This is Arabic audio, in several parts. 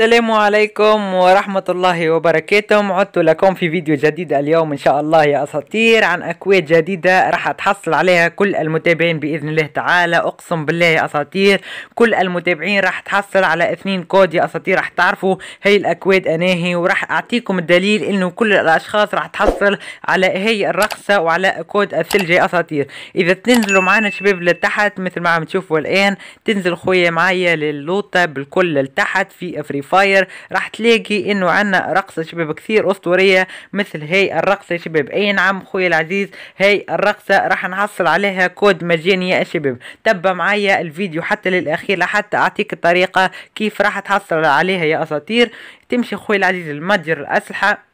السلام عليكم ورحمة الله وبركاته عدت لكم في فيديو جديد اليوم إن شاء الله يا أساطير عن أكواد جديدة راح تحصل عليها كل المتابعين بإذن الله تعالى أقسم بالله يا أساطير كل المتابعين راح تحصل على اثنين كود يا أساطير راح تعرفوا هي الأكواد أناهي وراح أعطيكم الدليل إنه كل الأشخاص راح تحصل على هي الرقصة وعلى كود الثلج يا أساطير إذا تنزلوا معنا شباب لتحت مثل ما عم تشوفوا الآن تنزل خويا معايا للوطة بالكل لتحت في أفريقيا فاير راح تلاقي انه عنا رقصة شباب كثير اسطورية مثل هاي الرقصة يا شباب اي نعم خويا العزيز هاي الرقصة راح نحصل عليها كود مجاني يا شباب تبع معايا الفيديو حتى للاخير لحتى اعطيك الطريقة كيف راح تحصل عليها يا اساطير تمشي خويا العزيز المتجر الاسلحة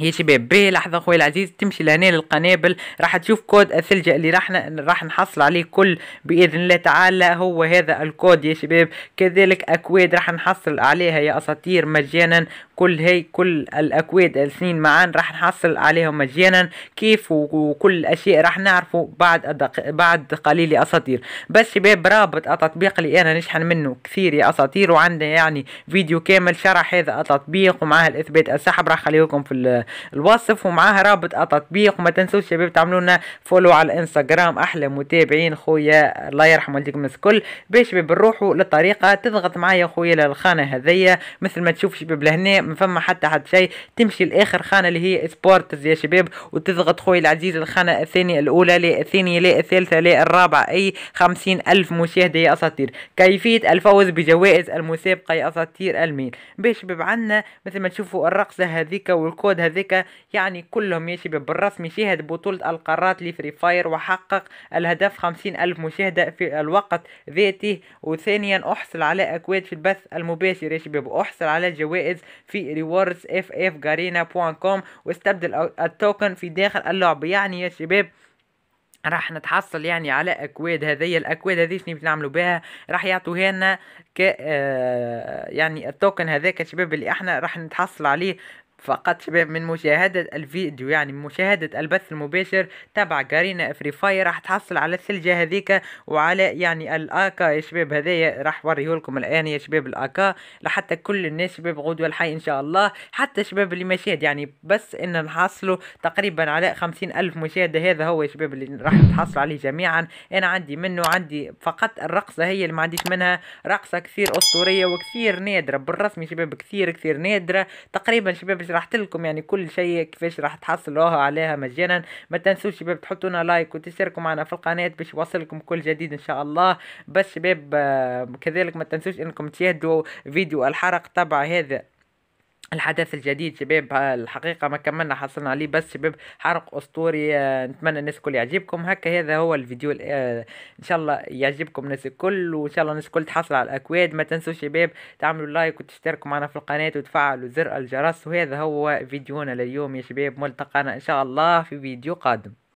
يا شباب باهي لحظه خويا العزيز تمشي لهنا للقنابل راح تشوف كود الثلجة اللي راح راح نحصل عليه كل باذن الله تعالى هو هذا الكود يا شباب كذلك اكواد راح نحصل عليها يا اساطير مجانا كل هي كل الاكواد السنين معا راح نحصل عليهم مجانا كيف وكل الاشياء راح نعرفه بعد أدق... بعد قليل اساطير بس شباب رابط التطبيق اللي انا نشحن منه كثير يا اساطير وعندنا يعني فيديو كامل شرح هذا التطبيق ومعاه الاثبات السحب راح لكم في الوصف ومعاه رابط التطبيق وما تنسوش شباب تعملوا لنا فولو على الانستغرام احلى متابعين خويا الله يرحم والديكم الكل باش شباب نروحوا للطريقه تضغط معايا خويا للخانه هذيا مثل ما تشوف شباب لهنا ما فما حتى حد شيء تمشي لاخر خانه اللي هي سبورتز يا شباب وتضغط خويا العزيز الخانه الثانيه الاولى لا الثانيه لا الثالثه لا الرابعه اي خمسين الف مشاهده يا اساطير كيفيه الفوز بجوائز المسابقه يا اساطير الميل باش شباب عندنا مثل ما تشوفوا الرقصه هذيك والكود هذيك يعني كلهم يا شباب بالرسمي شاهد بطوله القارات لفري فاير وحقق الهدف خمسين الف مشاهده في الوقت ذاته وثانيا احصل على اكواد في البث المباشر يا شباب واحصل على جوائز في في ريوردز اف اف جارينا بوان كوم واستبدل التوكن في داخل اللعبة يعني يا شباب راح نتحصل يعني على اكواد هذه الاكواد هذه شنو بنعملوا بها راح يعطوها لنا ك آه، يعني التوكن هذاك شباب اللي احنا راح نتحصل عليه فقط من مشاهدة الفيديو يعني مشاهدة البث المباشر تبع جارينا فري فاير راح تحصل على الثلجة هذيك وعلى يعني الاكا يا شباب هذايا راح لكم الان يا شباب الاكا لحتى كل الناس شباب غدوة الحي ان شاء الله حتى شباب اللي مشاهد يعني بس ان نحصلوا تقريبا على خمسين الف مشاهدة هذا هو يا شباب اللي راح تحصل عليه جميعا انا عندي منه عندي فقط الرقصة هي اللي ما عنديش منها رقصة كثير اسطورية وكثير نادرة بالرسمي شباب كثير كثير نادرة تقريبا شباب شرحت لكم يعني كل شيء كيفاش راح تحصلوها عليها مجانا ما تنسوش شباب تحطونا لايك وتشتركوا معنا في القناه باش يوصلكم كل جديد ان شاء الله بس شباب آه، كذلك ما تنسوش انكم تشاهدوا فيديو الحرق تبع هذا الحدث الجديد شباب الحقيقه ما كملنا حصلنا عليه بس شباب حرق اسطوري آه، نتمنى الناس الكل يعجبكم هكا هذا هو الفيديو آه، ان شاء الله يعجبكم الناس الكل وان شاء الله الناس الكل تحصل على الاكواد ما تنسوا شباب تعملوا لايك وتشتركوا معنا في القناه وتفعلوا زر الجرس وهذا هو فيديونا لليوم يا شباب ملتقانا ان شاء الله في فيديو قادم